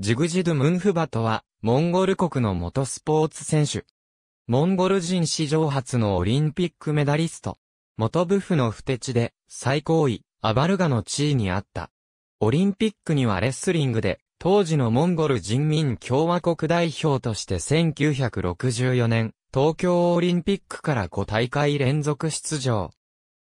ジグジドムンフバトは、モンゴル国の元スポーツ選手。モンゴル人史上初のオリンピックメダリスト。元ブフの不手地で、最高位、アバルガの地位にあった。オリンピックにはレスリングで、当時のモンゴル人民共和国代表として1964年、東京オリンピックから5大会連続出場。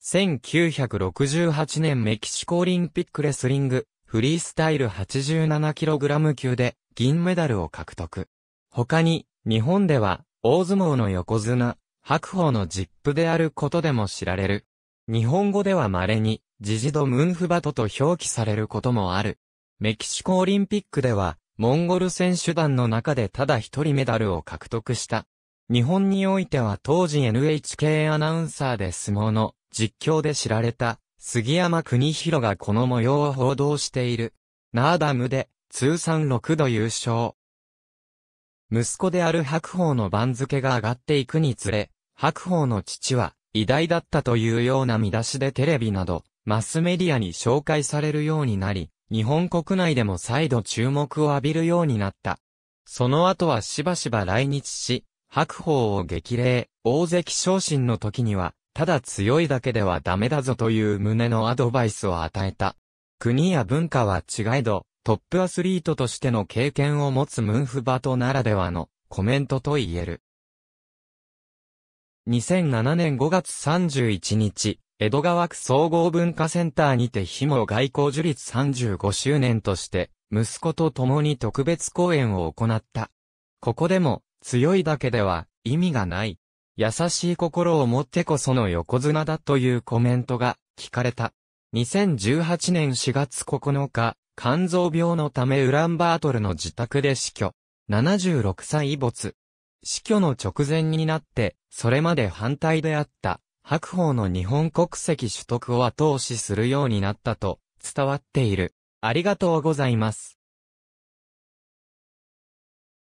1968年メキシコオリンピックレスリングフリースタイル 87kg 級で銀メダルを獲得。他に、日本では、大相撲の横綱、白鵬のジップであることでも知られる。日本語では稀に、ジジドムンフバトと表記されることもある。メキシコオリンピックでは、モンゴル選手団の中でただ一人メダルを獲得した。日本においては当時 NHK アナウンサーで相撲の実況で知られた杉山国広がこの模様を報道している。ナーダムで、通算6度優勝。息子である白鵬の番付が上がっていくにつれ、白鵬の父は、偉大だったというような見出しでテレビなど、マスメディアに紹介されるようになり、日本国内でも再度注目を浴びるようになった。その後はしばしば来日し、白鵬を激励、大関昇進の時には、ただ強いだけではダメだぞという旨のアドバイスを与えた。国や文化は違えど、トップアスリートとしての経験を持つムンフバトならではのコメントと言える。2007年5月31日、江戸川区総合文化センターにても外交樹立35周年として、息子と共に特別講演を行った。ここでも、強いだけでは意味がない。優しい心を持ってこその横綱だというコメントが聞かれた。2018年4月9日、肝臓病のためウランバートルの自宅で死去。76歳没。死去の直前になって、それまで反対であった、白鵬の日本国籍取得を後押しするようになったと、伝わっている。ありがとうございます。